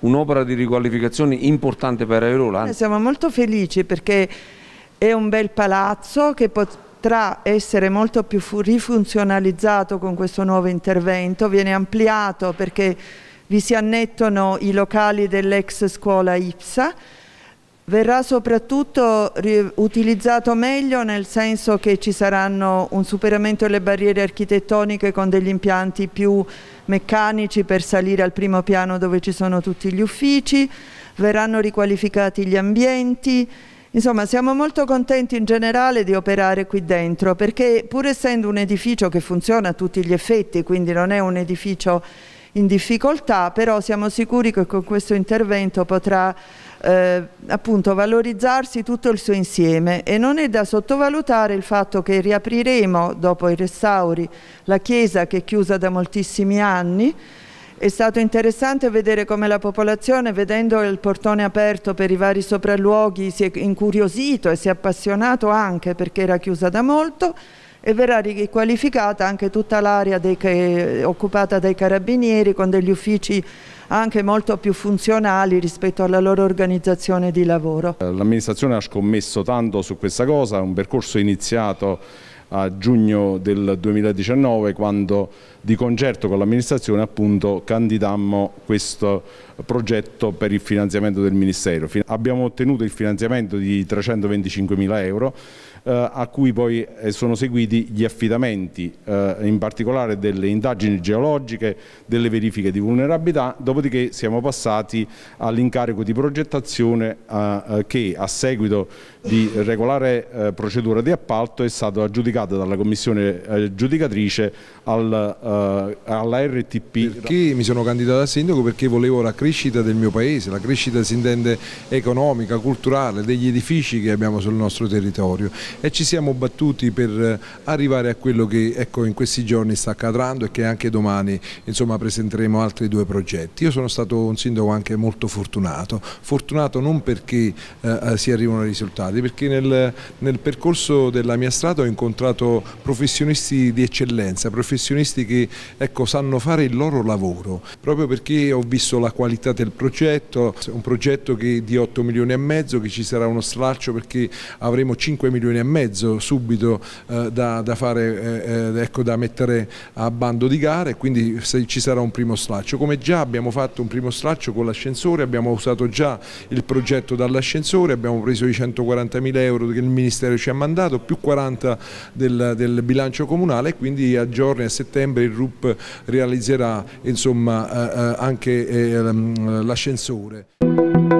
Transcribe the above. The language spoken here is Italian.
un'opera di riqualificazione importante per Airola. siamo molto felici perché è un bel palazzo che potrà essere molto più rifunzionalizzato con questo nuovo intervento, viene ampliato perché vi si annettono i locali dell'ex scuola IPSA verrà soprattutto utilizzato meglio nel senso che ci saranno un superamento delle barriere architettoniche con degli impianti più meccanici per salire al primo piano dove ci sono tutti gli uffici, verranno riqualificati gli ambienti, Insomma, siamo molto contenti in generale di operare qui dentro perché pur essendo un edificio che funziona a tutti gli effetti, quindi non è un edificio in difficoltà, però siamo sicuri che con questo intervento potrà eh, appunto valorizzarsi tutto il suo insieme e non è da sottovalutare il fatto che riapriremo dopo i restauri la chiesa che è chiusa da moltissimi anni è stato interessante vedere come la popolazione, vedendo il portone aperto per i vari sopralluoghi, si è incuriosito e si è appassionato anche perché era chiusa da molto e verrà riqualificata anche tutta l'area occupata dai carabinieri con degli uffici anche molto più funzionali rispetto alla loro organizzazione di lavoro. L'amministrazione ha scommesso tanto su questa cosa, un percorso iniziato a giugno del 2019 quando di concerto con l'amministrazione appunto candidammo questo progetto per il finanziamento del Ministero. Abbiamo ottenuto il finanziamento di 325 mila euro eh, a cui poi eh, sono seguiti gli affidamenti, eh, in particolare delle indagini geologiche, delle verifiche di vulnerabilità, dopodiché siamo passati all'incarico di progettazione eh, eh che a seguito di regolare eh, procedura di appalto è stato aggiudicato dalla commissione eh, giudicatrice al, eh, alla RTP. Perché mi sono candidato a sindaco? Perché volevo la crescita del mio paese, la crescita si intende economica, culturale, degli edifici che abbiamo sul nostro territorio e ci siamo battuti per eh, arrivare a quello che ecco, in questi giorni sta accadrando e che anche domani insomma, presenteremo altri due progetti. Io sono stato un sindaco anche molto fortunato, fortunato non perché eh, si arrivano ai risultati, interessati perché nel, nel percorso della mia strada ho incontrato professionisti di eccellenza, professionisti che ecco, sanno fare il loro lavoro, proprio perché ho visto la qualità del progetto, un progetto che di 8 milioni e mezzo, che ci sarà uno stralcio perché avremo 5 milioni e mezzo subito eh, da, da, fare, eh, eh, ecco, da mettere a bando di gara e quindi ci sarà un primo straccio. Come già abbiamo fatto un primo straccio con l'ascensore, abbiamo usato già il progetto dall'ascensore, abbiamo preso i 140 40.000 euro che il Ministero ci ha mandato, più 40 del, del bilancio comunale e quindi a giorni a settembre il RUP realizzerà insomma, eh, eh anche eh, ehm, l'ascensore.